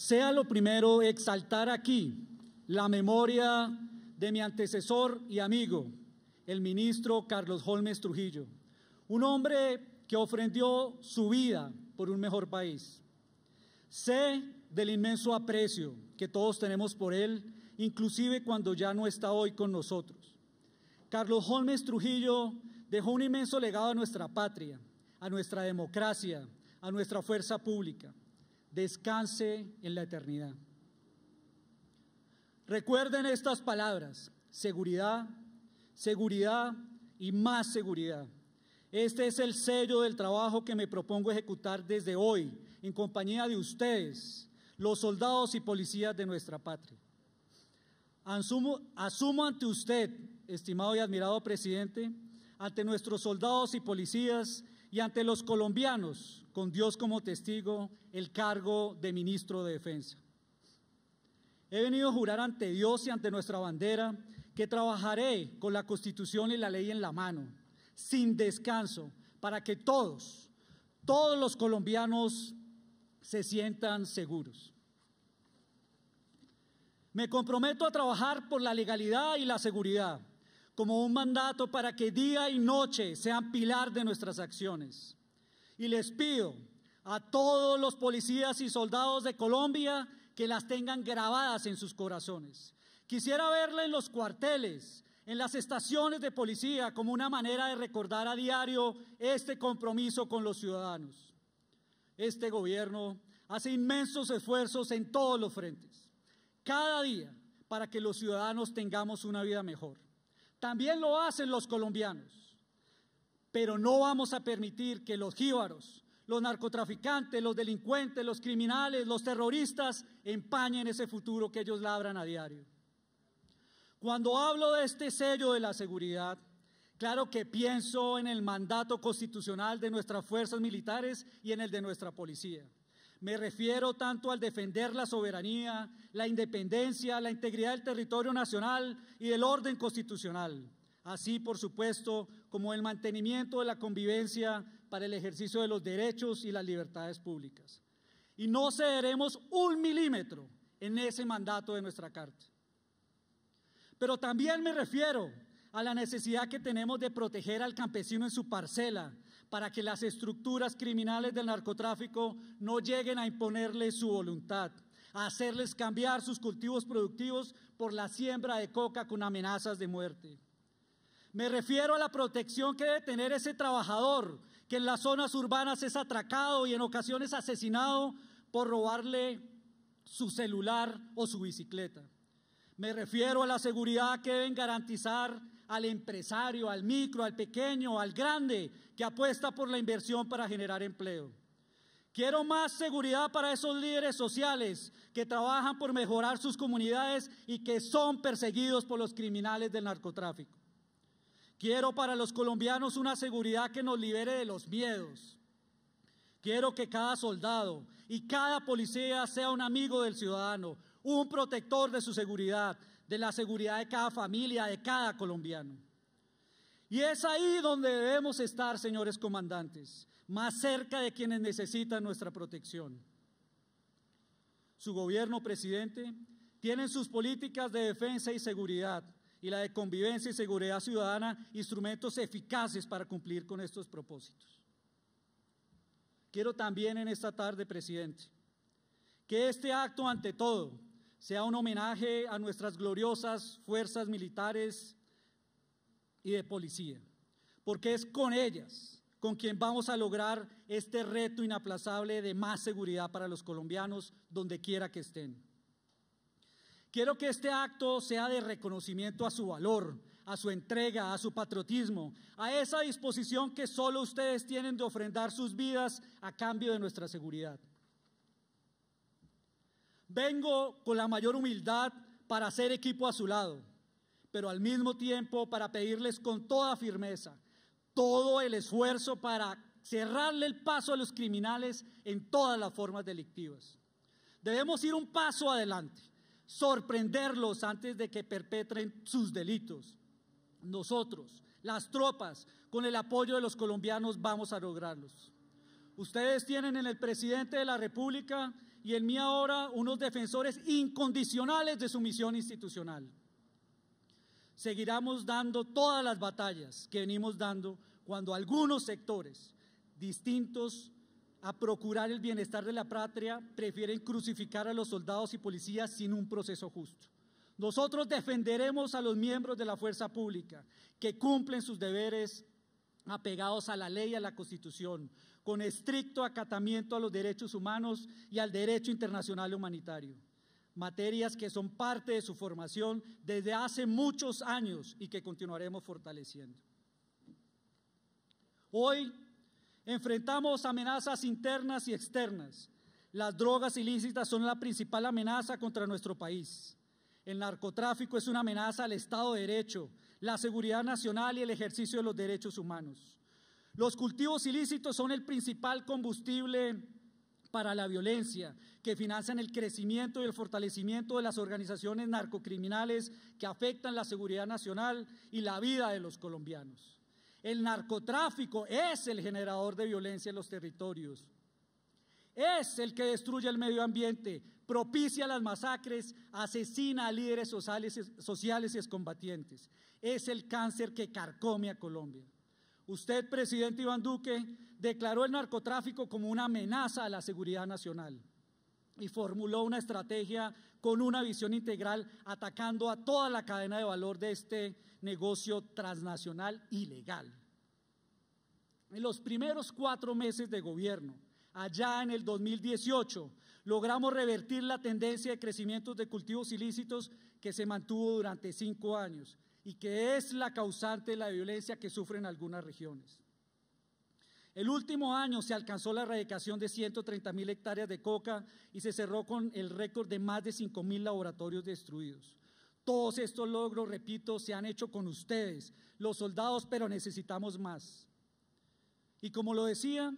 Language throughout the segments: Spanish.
sea lo primero exaltar aquí la memoria de mi antecesor y amigo, el ministro Carlos Holmes Trujillo, un hombre que ofrendió su vida por un mejor país. Sé del inmenso aprecio que todos tenemos por él, inclusive cuando ya no está hoy con nosotros. Carlos Holmes Trujillo dejó un inmenso legado a nuestra patria, a nuestra democracia, a nuestra fuerza pública descanse en la eternidad. Recuerden estas palabras, seguridad, seguridad y más seguridad. Este es el sello del trabajo que me propongo ejecutar desde hoy, en compañía de ustedes, los soldados y policías de nuestra patria. Asumo, ante usted, estimado y admirado presidente, ante nuestros soldados y policías, y ante los colombianos, con Dios como testigo, el cargo de ministro de Defensa. He venido a jurar ante Dios y ante nuestra bandera que trabajaré con la Constitución y la ley en la mano, sin descanso, para que todos, todos los colombianos se sientan seguros. Me comprometo a trabajar por la legalidad y la seguridad como un mandato para que día y noche sean pilar de nuestras acciones. Y les pido a todos los policías y soldados de Colombia que las tengan grabadas en sus corazones. Quisiera verla en los cuarteles, en las estaciones de policía, como una manera de recordar a diario este compromiso con los ciudadanos. Este gobierno hace inmensos esfuerzos en todos los frentes, cada día, para que los ciudadanos tengamos una vida mejor. También lo hacen los colombianos. Pero no vamos a permitir que los jíbaros, los narcotraficantes, los delincuentes, los criminales, los terroristas empañen ese futuro que ellos labran a diario. Cuando hablo de este sello de la seguridad, claro que pienso en el mandato constitucional de nuestras fuerzas militares y en el de nuestra policía. Me refiero tanto al defender la soberanía, la independencia, la integridad del territorio nacional y el orden constitucional, así por supuesto como el mantenimiento de la convivencia para el ejercicio de los derechos y las libertades públicas. Y no cederemos un milímetro en ese mandato de nuestra Carta. Pero también me refiero a la necesidad que tenemos de proteger al campesino en su parcela, para que las estructuras criminales del narcotráfico no lleguen a imponerle su voluntad, a hacerles cambiar sus cultivos productivos por la siembra de coca con amenazas de muerte. Me refiero a la protección que debe tener ese trabajador que en las zonas urbanas es atracado y en ocasiones asesinado por robarle su celular o su bicicleta. Me refiero a la seguridad que deben garantizar al empresario, al micro, al pequeño, al grande, que apuesta por la inversión para generar empleo. Quiero más seguridad para esos líderes sociales que trabajan por mejorar sus comunidades y que son perseguidos por los criminales del narcotráfico. Quiero para los colombianos una seguridad que nos libere de los miedos. Quiero que cada soldado y cada policía sea un amigo del ciudadano, un protector de su seguridad, de la seguridad de cada familia, de cada colombiano. Y es ahí donde debemos estar, señores comandantes, más cerca de quienes necesitan nuestra protección. Su gobierno, presidente, tiene sus políticas de defensa y seguridad y la de convivencia y seguridad ciudadana instrumentos eficaces para cumplir con estos propósitos. Quiero también en esta tarde, presidente, que este acto ante todo sea un homenaje a nuestras gloriosas fuerzas militares y de policía, porque es con ellas con quien vamos a lograr este reto inaplazable de más seguridad para los colombianos donde quiera que estén. Quiero que este acto sea de reconocimiento a su valor, a su entrega, a su patriotismo, a esa disposición que solo ustedes tienen de ofrendar sus vidas a cambio de nuestra seguridad. Vengo con la mayor humildad para hacer equipo a su lado, pero al mismo tiempo para pedirles con toda firmeza todo el esfuerzo para cerrarle el paso a los criminales en todas las formas delictivas. Debemos ir un paso adelante, sorprenderlos antes de que perpetren sus delitos. Nosotros, las tropas, con el apoyo de los colombianos vamos a lograrlos. Ustedes tienen en el presidente de la República y en mí ahora unos defensores incondicionales de su misión institucional. Seguiremos dando todas las batallas que venimos dando cuando algunos sectores distintos a procurar el bienestar de la patria prefieren crucificar a los soldados y policías sin un proceso justo. Nosotros defenderemos a los miembros de la fuerza pública que cumplen sus deberes apegados a la ley y a la constitución con estricto acatamiento a los derechos humanos y al derecho internacional humanitario, materias que son parte de su formación desde hace muchos años y que continuaremos fortaleciendo. Hoy enfrentamos amenazas internas y externas. Las drogas ilícitas son la principal amenaza contra nuestro país. El narcotráfico es una amenaza al Estado de Derecho, la seguridad nacional y el ejercicio de los derechos humanos. Los cultivos ilícitos son el principal combustible para la violencia, que financian el crecimiento y el fortalecimiento de las organizaciones narcocriminales que afectan la seguridad nacional y la vida de los colombianos. El narcotráfico es el generador de violencia en los territorios. Es el que destruye el medio ambiente, propicia las masacres, asesina a líderes sociales y excombatientes. Es el cáncer que carcome a Colombia usted, presidente Iván Duque, declaró el narcotráfico como una amenaza a la seguridad nacional y formuló una estrategia con una visión integral atacando a toda la cadena de valor de este negocio transnacional ilegal. En los primeros cuatro meses de gobierno, allá en el 2018, logramos revertir la tendencia de crecimiento de cultivos ilícitos que se mantuvo durante cinco años y que es la causante de la violencia que sufren algunas regiones. El último año se alcanzó la erradicación de 130 mil hectáreas de coca y se cerró con el récord de más de 5 mil laboratorios destruidos. Todos estos logros, repito, se han hecho con ustedes, los soldados, pero necesitamos más. Y como lo decía,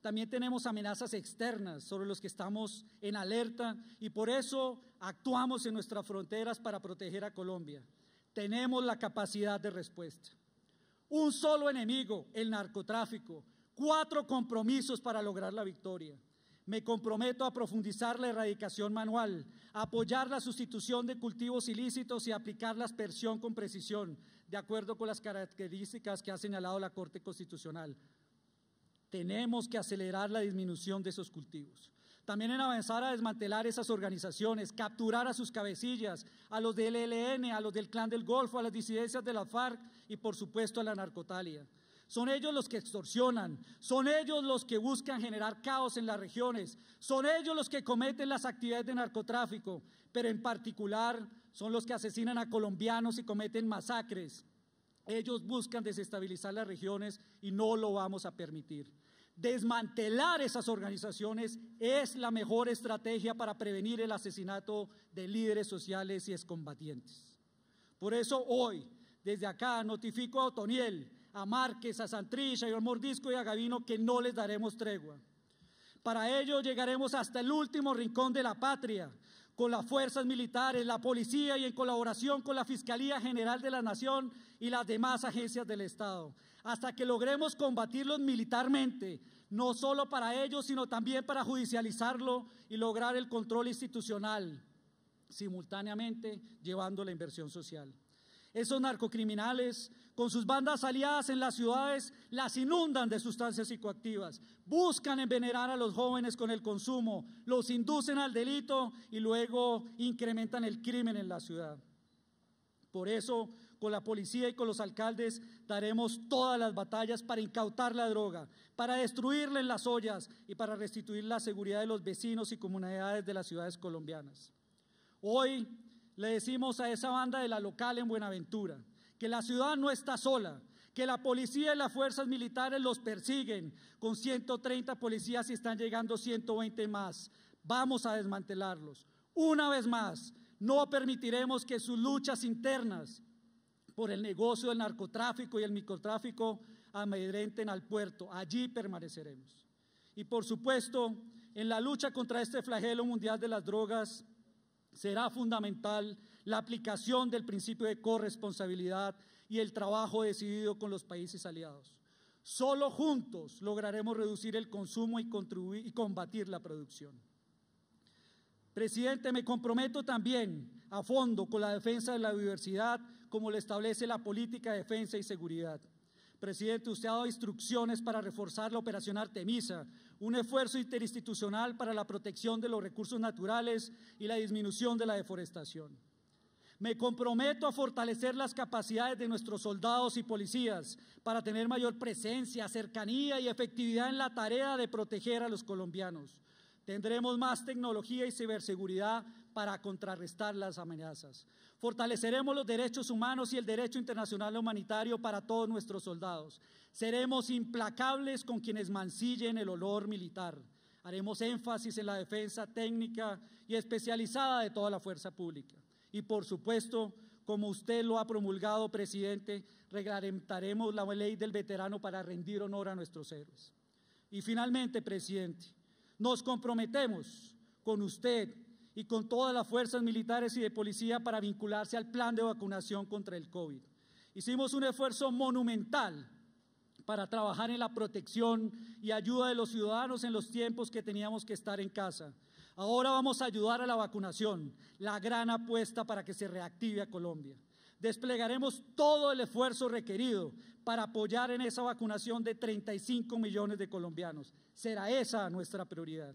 también tenemos amenazas externas sobre los que estamos en alerta y por eso actuamos en nuestras fronteras para proteger a Colombia tenemos la capacidad de respuesta. Un solo enemigo, el narcotráfico. Cuatro compromisos para lograr la victoria. Me comprometo a profundizar la erradicación manual, apoyar la sustitución de cultivos ilícitos y aplicar la aspersión con precisión, de acuerdo con las características que ha señalado la Corte Constitucional. Tenemos que acelerar la disminución de esos cultivos. También en avanzar a desmantelar esas organizaciones, capturar a sus cabecillas, a los del ELN, a los del Clan del Golfo, a las disidencias de la FARC y por supuesto a la narcotalia. Son ellos los que extorsionan, son ellos los que buscan generar caos en las regiones, son ellos los que cometen las actividades de narcotráfico, pero en particular son los que asesinan a colombianos y cometen masacres. Ellos buscan desestabilizar las regiones y no lo vamos a permitir. Desmantelar esas organizaciones es la mejor estrategia para prevenir el asesinato de líderes sociales y excombatientes. Por eso hoy, desde acá, notifico a Otoniel, a Márquez, a Santrich, a Mordisco y a Gavino que no les daremos tregua. Para ello llegaremos hasta el último rincón de la patria, con las fuerzas militares, la policía y en colaboración con la Fiscalía General de la Nación y las demás agencias del Estado, hasta que logremos combatirlos militarmente, no solo para ellos, sino también para judicializarlo y lograr el control institucional, simultáneamente llevando la inversión social. Esos narcocriminales, con sus bandas aliadas en las ciudades, las inundan de sustancias psicoactivas. Buscan envenenar a los jóvenes con el consumo, los inducen al delito y luego incrementan el crimen en la ciudad. Por eso, con la policía y con los alcaldes daremos todas las batallas para incautar la droga, para destruirla las ollas y para restituir la seguridad de los vecinos y comunidades de las ciudades colombianas. Hoy le decimos a esa banda de la local en Buenaventura que la ciudad no está sola, que la policía y las fuerzas militares los persiguen con 130 policías y están llegando 120 más. Vamos a desmantelarlos. Una vez más, no permitiremos que sus luchas internas por el negocio del narcotráfico y el microtráfico amedrenten al puerto. Allí permaneceremos. Y por supuesto, en la lucha contra este flagelo mundial de las drogas, será fundamental la aplicación del principio de corresponsabilidad y el trabajo decidido con los países aliados. Solo juntos lograremos reducir el consumo y contribuir y combatir la producción. Presidente, me comprometo también a fondo con la defensa de la diversidad como lo establece la política de defensa y seguridad. Presidente, usted ha dado instrucciones para reforzar la operación Artemisa, un esfuerzo interinstitucional para la protección de los recursos naturales y la disminución de la deforestación. Me comprometo a fortalecer las capacidades de nuestros soldados y policías para tener mayor presencia, cercanía y efectividad en la tarea de proteger a los colombianos. Tendremos más tecnología y ciberseguridad para contrarrestar las amenazas. Fortaleceremos los derechos humanos y el derecho internacional humanitario para todos nuestros soldados. Seremos implacables con quienes mancillen el olor militar. Haremos énfasis en la defensa técnica y especializada de toda la fuerza pública. Y por supuesto, como usted lo ha promulgado, presidente, reglamentaremos la ley del veterano para rendir honor a nuestros héroes. Y finalmente, presidente, nos comprometemos con usted y con todas las fuerzas militares y de policía para vincularse al plan de vacunación contra el COVID. Hicimos un esfuerzo monumental para trabajar en la protección y ayuda de los ciudadanos en los tiempos que teníamos que estar en casa. Ahora vamos a ayudar a la vacunación, la gran apuesta para que se reactive a Colombia. Desplegaremos todo el esfuerzo requerido para apoyar en esa vacunación de 35 millones de colombianos. Será esa nuestra prioridad.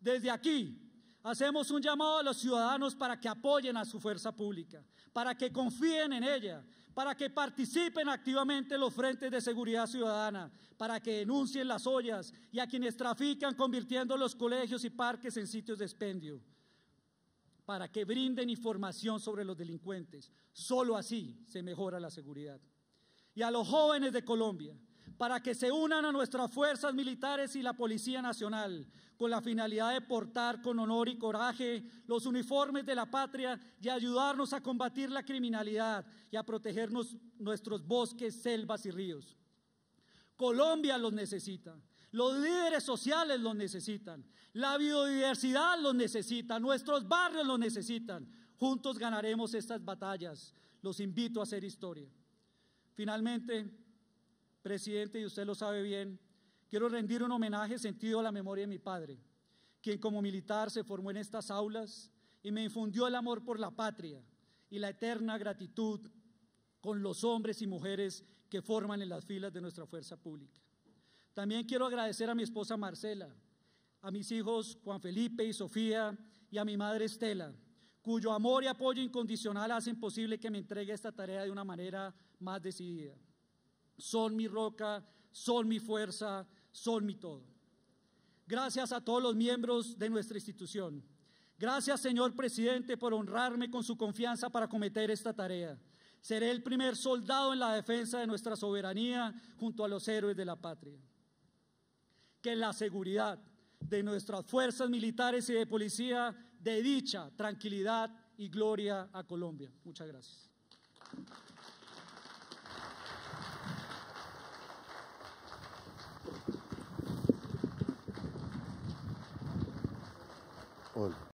Desde aquí, Hacemos un llamado a los ciudadanos para que apoyen a su fuerza pública, para que confíen en ella, para que participen activamente los frentes de seguridad ciudadana, para que denuncien las ollas y a quienes trafican convirtiendo los colegios y parques en sitios de expendio, para que brinden información sobre los delincuentes. Solo así se mejora la seguridad. Y a los jóvenes de Colombia, para que se unan a nuestras fuerzas militares y la Policía Nacional, con la finalidad de portar con honor y coraje los uniformes de la patria y ayudarnos a combatir la criminalidad y a protegernos nuestros bosques, selvas y ríos. Colombia los necesita. Los líderes sociales los necesitan, la biodiversidad los necesita, nuestros barrios los necesitan. Juntos ganaremos estas batallas. Los invito a hacer historia. Finalmente, presidente, y usted lo sabe bien, quiero rendir un homenaje sentido a la memoria de mi padre, quien como militar se formó en estas aulas y me infundió el amor por la patria y la eterna gratitud con los hombres y mujeres que forman en las filas de nuestra fuerza pública. También quiero agradecer a mi esposa Marcela, a mis hijos Juan Felipe y Sofía y a mi madre Estela, cuyo amor y apoyo incondicional hacen posible que me entregue esta tarea de una manera más decidida son mi roca, son mi fuerza, son mi todo. Gracias a todos los miembros de nuestra institución. Gracias, señor presidente, por honrarme con su confianza para cometer esta tarea. Seré el primer soldado en la defensa de nuestra soberanía junto a los héroes de la patria. Que la seguridad de nuestras fuerzas militares y de policía dé dicha, tranquilidad y gloria a Colombia. Muchas gracias. All.